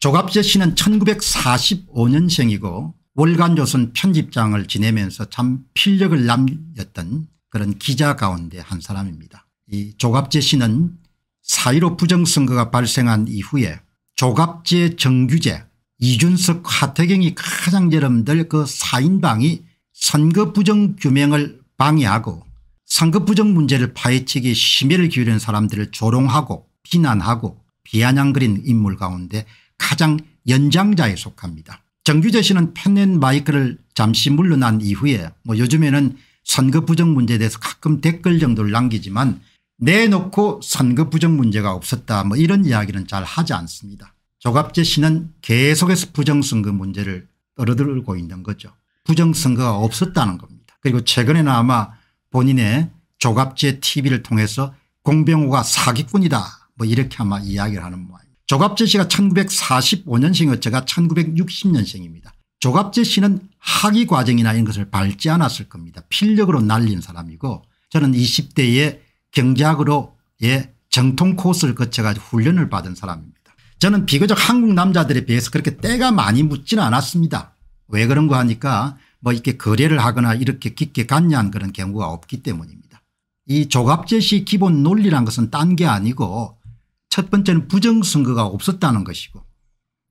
조갑재 씨는 1945년생이고 월간조선 편집장을 지내면서 참 필력을 남겼던 그런 기자 가운데 한 사람입니다. 이 조갑재 씨는 4.15 부정선거가 발생한 이후에 조갑재 정규재 이준석 하태경이 가장 여러분들 그 4인방이 선거 부정 규명을 방해하고 선거 부정 문제를 파헤치기 심혈을 기울인 사람들을 조롱하고 비난하고 비아냥거린 인물 가운데 가장 연장자에 속합니다. 정규재 씨는 펜앤 마이크를 잠시 물러난 이후에 뭐 요즘에는 선거 부정 문제에 대해서 가끔 댓글 정도를 남기지만 내놓고 선거 부정 문제가 없었다 뭐 이런 이야기는 잘 하지 않습니다. 조갑재 씨는 계속해서 부정선거 문제를 떨어들고 있는 거죠. 부정선거가 없었다는 겁니다. 그리고 최근에는 아마 본인의 조갑재 tv를 통해서 공병호가 사기꾼이다 뭐 이렇게 아마 이야기를 하는 모양입니다. 조갑재 씨가 1945년생이고 제가 1960년생입니다. 조갑재 씨는 학위 과정이나 이런 것을 밟지 않았을 겁니다. 필력으로 날린 사람이고 저는 20대에 경제학으로의 정통 코스를 거쳐가지고 훈련을 받은 사람입니다. 저는 비교적 한국 남자들에 비해서 그렇게 때가 많이 묻지는 않았습니다. 왜그런거 하니까 뭐 이렇게 거래를 하거나 이렇게 깊게 간냐한 그런 경우가 없기 때문입니다. 이 조갑제 시 기본 논리란 것은 딴 게 아니고 첫 번째는 부정선거가 없었다는 것이고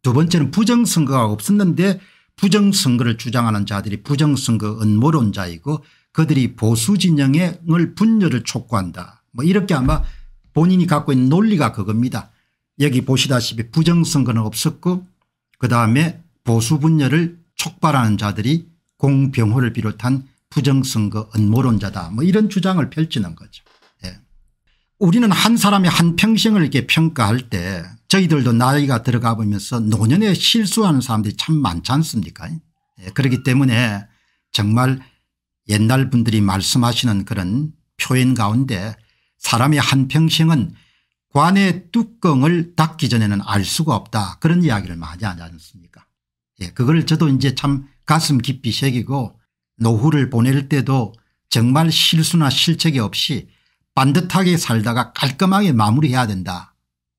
두 번째는 부정선거가 없었는데 부정선거를 주장하는 자들이 부정선거 음모론자이고 그들이 보수진영을 분열을 촉구한다 뭐 이렇게 아마 본인이 갖고 있는 논리가 그겁니다. 여기 보시다시피 부정선거는 없었고 그다음에 보수 분열을 촉발하는 자들이 공병호를 비롯한 부정선거 음모론자다 뭐 이런 주장을 펼치는 거죠. 우리는 한 사람의 한 평생을 이렇게 평가할 때 저희들도 나이가 들어가 보면서 노년에 실수하는 사람들이 참 많지 않습니까 예, 그렇기 때문에 정말 옛날 분들이 말씀하시는 그런 표현 가운데 사람의 한 평생은 관의 뚜껑을 닫기 전에는 알 수가 없다 그런 이야기를 많이 하지 않습니까 예, 그걸 저도 이제 참 가슴 깊이 새기고 노후를 보낼 때도 정말 실수나 실책이 없이 반듯하게 살다가 깔끔하게 마무리해야 된다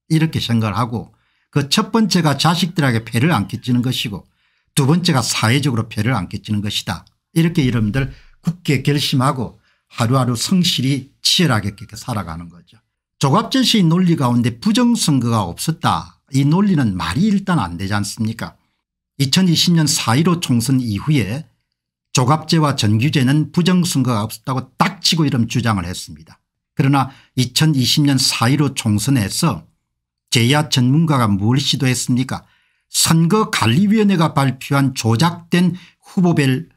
이렇게 생각을 하고 그 첫 번째가 자식들에게 폐를 안 끼치는 것이고 두 번째가 사회적으로 폐를 안 끼치는 것이다 이렇게 여러분들 굳게 결심하고 하루하루 성실히 치열하게 그렇게 살아가는 거죠. 조갑제시의 논리 가운데 부정선거가 없었다 이 논리는 말이 일단 안 되지 않습니까 2020년 4.15 총선 이후에 조갑제와 전규제는 부정선거가 없었다고 딱치고 이런 주장을 했습니다. 그러나 2020년 4.15 총선에서 제야 전문가가 뭘 시도했습니까 선거관리위원회가 발표한 조작된 후보별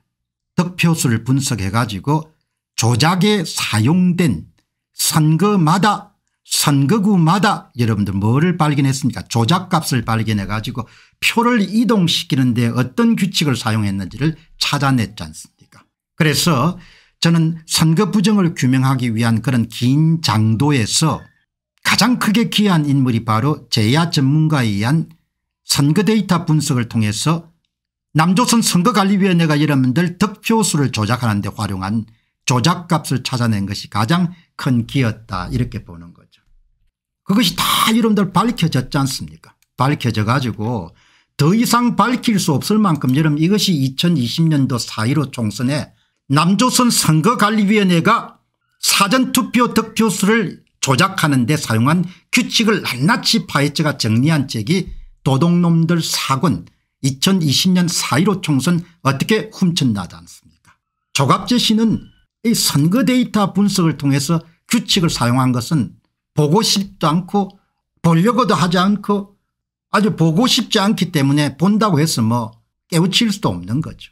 득표수를 분석해 가지고 조작에 사용된 선거마다 선거구마다 여러분들 뭐를 발견했습니까 조작값을 발견해 가지고 표를 이동시키는데 어떤 규칙을 사용했는지를 찾아냈지 않습니까 그래서 저는 선거 부정을 규명하기 위한 그런 긴 장도에서 가장 크게 기여한 인물이 바로 제야 전문가에 의한 선거 데이터 분석을 통해서 남조선 선거관리위원회가 여러분들 득표수를 조작하는 데 활용한 조작값을 찾아낸 것이 가장 큰 기였다 이렇게 보는 거죠. 그것이 다 여러분들 밝혀졌지 않습니까 밝혀져 가지고 더 이상 밝힐 수 없을 만큼 여러분 이것이 2020년도 4.15 총선에 남조선 선거관리위원회가 사전투표 득표수를 조작하는 데 사용한 규칙을 낱낱이 파헤쳐가 정리한 책이 도둑놈들 사군 2020년 4.15 총선 어떻게 훔쳤나지 않습니까 조갑재 씨는 이 선거 데이터 분석을 통해서 규칙을 사용한 것은 보고 싶도 않고 보려고도 하지 않고 아주 보고 싶지 않기 때문에 본다고 해서 뭐 깨우칠 수도 없는 거죠.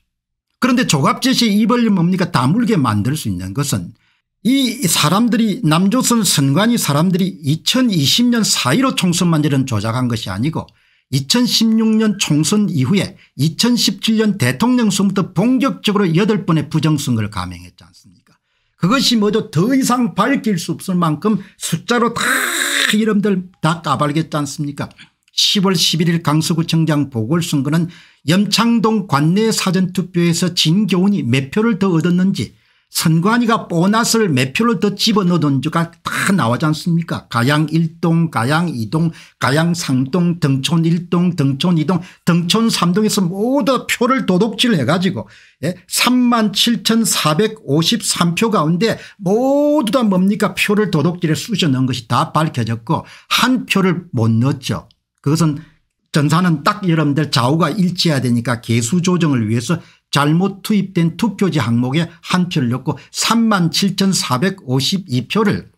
그런데 조갑제시의 입을 뭡니까 다물게 만들 수 있는 것은 이 사람들이 남조선 선관위 사람들이 2020년 4.15 총선만 이런 조작한 것이 아니고 2016년 총선 이후에 2017년 대통령 선부터 본격적으로 8번의 부정선거를 감행했지 않습니까 그것이 뭐죠 더 이상 밝힐 수 없을 만큼 숫자로 다 이름들 다 까발겠지 않습니까 10월 11일 강서구청장 보궐선거는 염창동 관내 사전투표에서 진교훈이 몇 표를 더 얻었는지 선관위가 보너스를 몇 표를 더 집어넣었는지가 다 나오지 않습니까 가양 1동 가양 2동 가양 3동 등촌 1동 등촌 2동 등촌 3동에서 모두 표를 도둑질 해가지고 3만 예, 7453표 가운데 모두 다 뭡니까 표를 도둑질에 쑤셔 넣은 것이 다 밝혀졌고 한 표를 못 넣었죠 그것은 전사는 딱 여러분들 좌우가 일치해야 되니까 개수 조정을 위해서 잘못 투입된 투표지 항목에 한 표를 넣고 3만 7452표를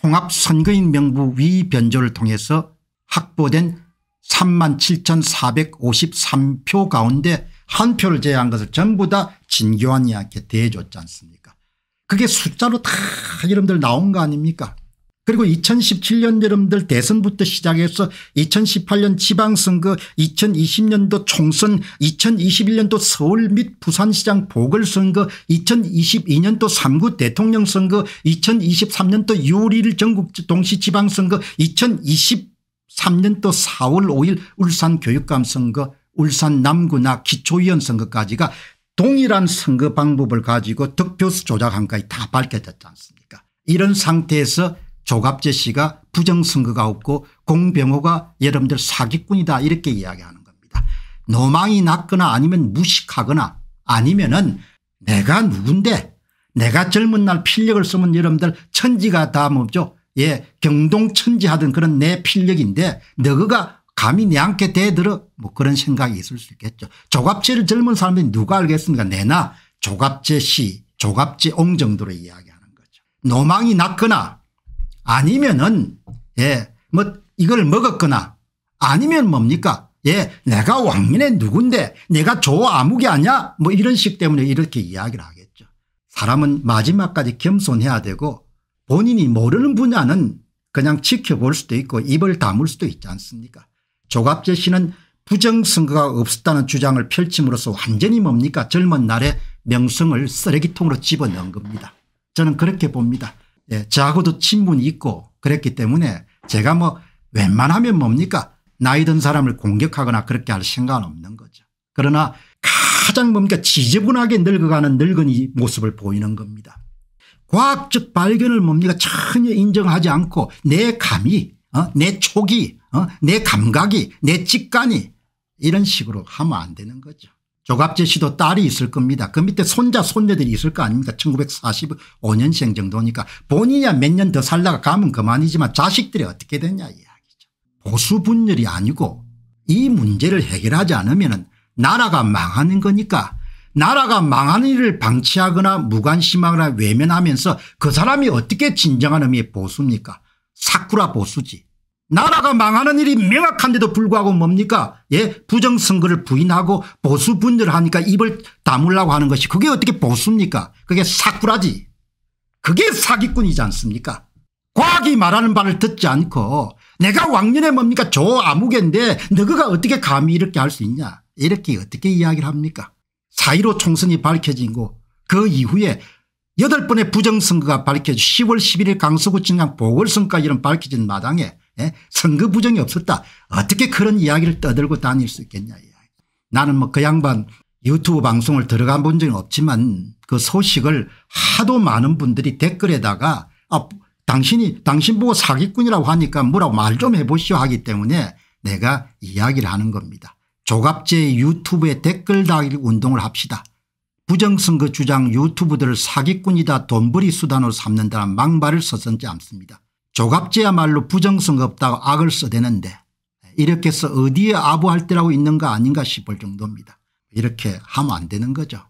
통합선거인 명부 위변조를 통해서 확보된 3만 7453표 가운데 한 표를 제외한 것을 전부 다 진교환이한테 대해줬지 않습니까 그게 숫자로 다 여러분들 나온 거 아닙니까 그리고 2017년 여러분들 대선부터 시작해서 2018년 지방선거 2020년도 그 총선 2021년도 서울 및 부산시장 보궐선거 2022년도 그 3구 대통령선거 2023년도 그 6월 1일 전국 동시 지방선거 2023년도 4월 5일 울산 교육감 선거 울산 남구나 기초위원 선거까지가 동일한 선거 방법을 가지고 득표수 조작한 거에 다 밝혀졌지 않습니까 이런 상태에서 조갑재 씨가 부정선거가 없고 공병호가 여러분들 사기꾼이다 이렇게 이야기하는 겁니다. 노망이 낮거나 아니면 무식하거나 아니면 은 내가 누군데 내가 젊은 날 필력을 쓰면 여러분들 천지가 다 뭐죠 예 경동천지 하던 그런 내 필력인데 너가 감히 내한테 대들어 뭐 그런 생각이 있을 수 있겠죠. 조갑제를 젊은 사람들이 누가 알겠습니까 내나 조갑제 씨 조갑제 옹 정도로 이야기하는 거죠. 노망이 낮거나 아니면은 예, 뭐 이걸 먹었거나 아니면 뭡니까? 예, 내가 왕민의 누군데 내가 조 아무개 아니야? 뭐 이런 식 때문에 이렇게 이야기를 하겠죠. 사람은 마지막까지 겸손해야 되고 본인이 모르는 분야는 그냥 지켜볼 수도 있고 입을 다물 수도 있지 않습니까? 조갑재 씨는 부정선거가 없었다는 주장을 펼침으로써 완전히 뭡니까? 젊은 날에 명성을 쓰레기통으로 집어넣은 겁니다. 저는 그렇게 봅니다. 예, 저고도 친분이 있고 그랬기 때문에 제가 뭐 웬만하면 뭡니까 나이 든 사람을 공격하거나 그렇게 할 생각은 없는 거죠. 그러나 가장 뭡니까 지저분하게 늙어가는 늙은이 모습을 보이는 겁니다. 과학적 발견을 뭡니까 전혀 인정하지 않고 내 감이 어? 내 촉이 어? 내 감각이 내 직관이 이런 식으로 하면 안 되는 거죠. 조갑재 씨도 딸이 있을 겁니다. 그 밑에 손자 손녀들이 있을 거 아닙니까 1945년생 정도니까 본인이야 몇 년 더 살다가 가면 그만이지만 자식들이 어떻게 되냐 이야기죠. 보수 분열이 아니고 이 문제를 해결하지 않으면 나라가 망하는 거니까 나라가 망하는 일을 방치하거나 무관심하거나 외면하면서 그 사람이 어떻게 진정한 의미의 보수입니까 사쿠라 보수지 나라가 망하는 일이 명확한데도 불구하고 뭡니까 예 부정선거를 부인하고 보수 분열하니까 입을 다물라고 하는 것이 그게 어떻게 보수입니까 그게 사쿠라지 그게 사기꾼이지 않습니까 과학이 말하는 바를 듣지 않고 내가 왕년에 뭡니까 저암흑인데 너그가 어떻게 감히 이렇게 할 수 있냐 이렇게 어떻게 이야기를 합니까 4.15 총선이 밝혀진 거그 이후에 여덟 번의 부정선거가 밝혀져 10월 11일 강서구청장 보궐선거까지는 밝혀진 마당에 예? 선거 부정이 없었다. 어떻게 그런 이야기를 떠들고 다닐 수 있겠냐. 나는 뭐 그 양반 유튜브 방송을 들어간 본 적은 없지만 그 소식을 하도 많은 분들이 댓글에다가 아, 당신이 당신 보고 사기꾼이라고 하니까 뭐라고 말 좀 해보시오 하기 때문에 내가 이야기를 하는 겁니다. 조갑제 유튜브에 댓글 달기 운동을 합시다. 부정선거 주장 유튜브들을 사기꾼이다 돈벌이 수단으로 삼는다는 망발을 서슴지 않습니다. 조갑제야말로 부정성 없다고 악을 써대는데 이렇게 해서 어디에 아부할 때라고 있는가 아닌가 싶을 정도입니다. 이렇게 하면 안 되는 거죠.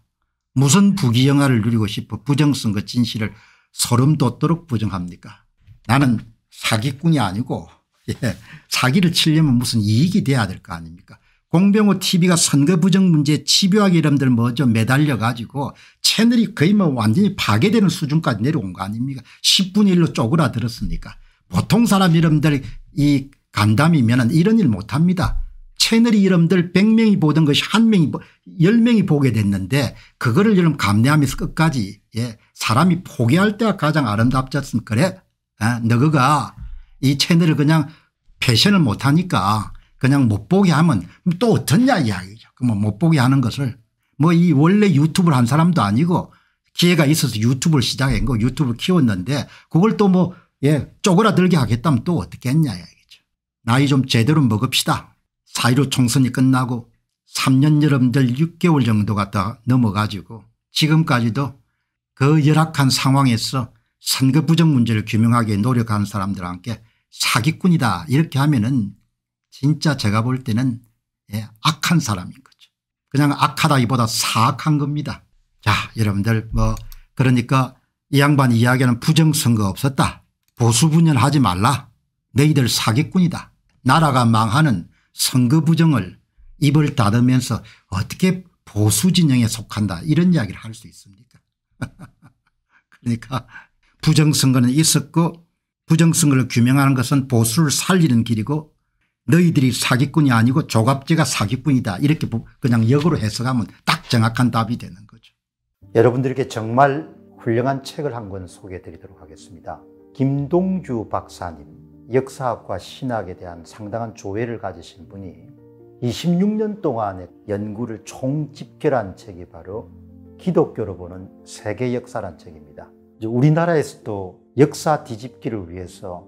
무슨 부귀영화를 누리고 싶어 부정성과 진실을 소름 돋도록 부정합니까 나는 사기꾼이 아니고 예, 사기를 치려면 무슨 이익이 돼야 될 거 아닙니까 공병호 tv가 선거 부정 문제에 집요하게 이름들 먼저 매달려 가지고 채널이 거의 뭐 완전히 파괴되는 수준까지 내려온 거 아닙니까 10분의 1로 쪼그라들었으니까 보통 사람 이름들 이 간담이면 이런 일 못합니다 채널이 이름들 100명이 보던 것이 1명이 10명이 보게 됐는데 그거를 여러분 감내하면서 끝까지 예 사람이 포기할 때가 가장 아름답지 않습니까 그래 아, 너그가 이 채널을 그냥 패션을 못하니까 그냥 못 보게 하면 또 어떻냐 이야기죠. 그러면 뭐 못 보게 하는 것을 뭐 이 원래 유튜브를 한 사람도 아니고 기회가 있어서 유튜브를 시작한 거 유튜브를 키웠는데 그걸 또뭐 예, 쪼그라들게 하겠다면 또 어떻게 했냐 이야기죠. 나이 좀 제대로 먹읍시다. 사1 5 총선이 끝나고 3년 여러들 6개월 정도가 더 넘어가지고 지금까지도 그 열악한 상황에서 선거 부정 문제를 규명하기 노력하 사람들과 함께 사기꾼이다 이렇게 하면은 진짜 제가 볼 때는 예, 악한 사람인 거죠. 그냥 악하다기보다 사악한 겁니다. 자 여러분들 뭐 그러니까 이 양반 이야기는 부정선거 없었다. 보수분열하지 말라. 너희들 사기꾼이다. 나라가 망하는 선거 부정을 입을 닫으면서 어떻게 보수진영에 속한다 이런 이야기를 할 수 있습니까 그러니까 부정선거는 있었고 부정선거를 규명하는 것은 보수를 살리는 길이고 너희들이 사기꾼이 아니고 조갑제가 사기꾼이다 이렇게 그냥 역으로 해석하면 딱 정확한 답이 되는 거죠. 여러분들께 정말 훌륭한 책을 한 권 소개해 드리도록 하겠습니다. 김동주 박사님 역사학과 신학에 대한 상당한 조회를 가지신 분이 26년 동안의 연구를 총집결한 책이 바로 기독교로 보는 세계 역사란 책입니다. 우리나라에서도 역사 뒤집기를 위해서